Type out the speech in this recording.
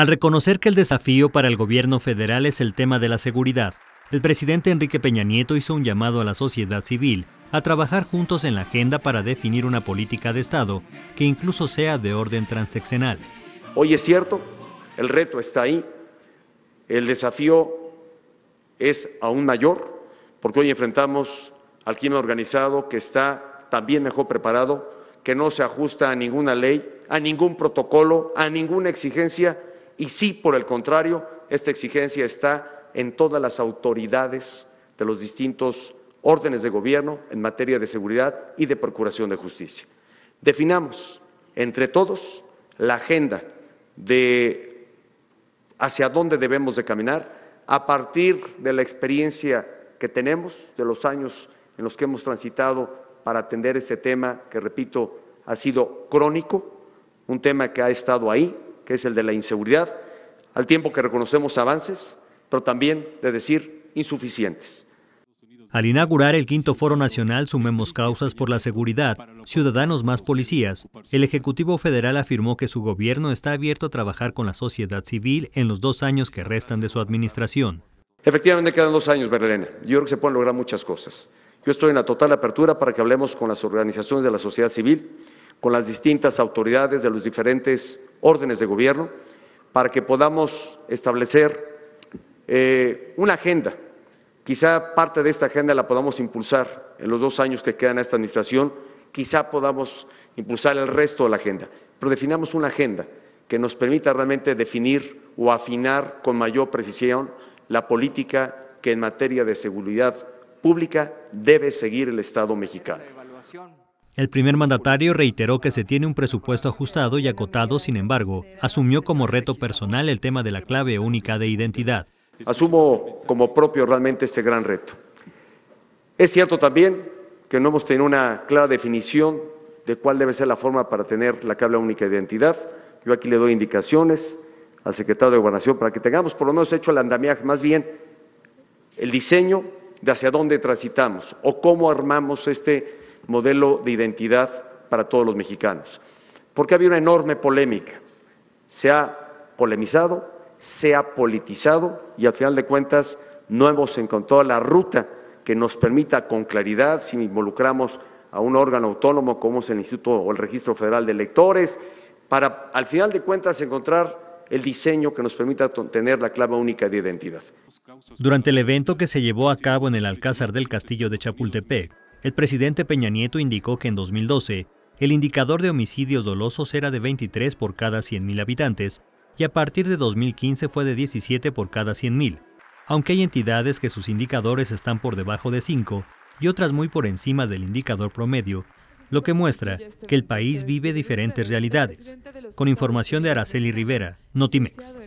Al reconocer que el desafío para el gobierno federal es el tema de la seguridad, el presidente Enrique Peña Nieto hizo un llamado a la sociedad civil a trabajar juntos en la agenda para definir una política de Estado que incluso sea de orden transeccional. Hoy es cierto, el reto está ahí, el desafío es aún mayor, porque hoy enfrentamos al crimen organizado que está también mejor preparado, que no se ajusta a ninguna ley, a ningún protocolo, a ninguna exigencia y sí, por el contrario, esta exigencia está en todas las autoridades de los distintos órdenes de gobierno en materia de seguridad y de procuración de justicia. Definamos entre todos la agenda de hacia dónde debemos de caminar a partir de la experiencia que tenemos, de los años en los que hemos transitado para atender ese tema que, repito, ha sido crónico, un tema que ha estado ahí, que es el de la inseguridad, al tiempo que reconocemos avances, pero también, de decir, insuficientes. Al inaugurar el quinto foro nacional Sumemos Causas por la Seguridad, Ciudadanos más Policías, el Ejecutivo Federal afirmó que su gobierno está abierto a trabajar con la sociedad civil en los dos años que restan de su administración. Efectivamente quedan dos años, Berlena. Yo creo que se pueden lograr muchas cosas. Yo estoy en la total apertura para que hablemos con las organizaciones de la sociedad civil, con las distintas autoridades de los diferentes órdenes de gobierno para que podamos establecer eh, una agenda. Quizá parte de esta agenda la podamos impulsar en los dos años que quedan a esta administración, quizá podamos impulsar el resto de la agenda, pero definamos una agenda que nos permita realmente definir o afinar con mayor precisión la política que en materia de seguridad pública debe seguir el Estado mexicano. El primer mandatario reiteró que se tiene un presupuesto ajustado y acotado, sin embargo, asumió como reto personal el tema de la clave única de identidad. Asumo como propio realmente este gran reto. Es cierto también que no hemos tenido una clara definición de cuál debe ser la forma para tener la clave única de identidad. Yo aquí le doy indicaciones al secretario de Gobernación para que tengamos por lo menos hecho el andamiaje, más bien el diseño de hacia dónde transitamos o cómo armamos este modelo de identidad para todos los mexicanos. Porque había una enorme polémica. Se ha polemizado, se ha politizado y al final de cuentas no hemos encontrado la ruta que nos permita con claridad, si involucramos a un órgano autónomo como es el Instituto o el Registro Federal de Electores, para al final de cuentas encontrar el diseño que nos permita tener la clave única de identidad. Durante el evento que se llevó a cabo en el Alcázar del Castillo de Chapultepec, el presidente Peña Nieto indicó que en 2012 el indicador de homicidios dolosos era de 23 por cada 100.000 habitantes y a partir de 2015 fue de 17 por cada 100.000, aunque hay entidades que sus indicadores están por debajo de 5 y otras muy por encima del indicador promedio, lo que muestra que el país vive diferentes realidades. Con información de Araceli Rivera, Notimex.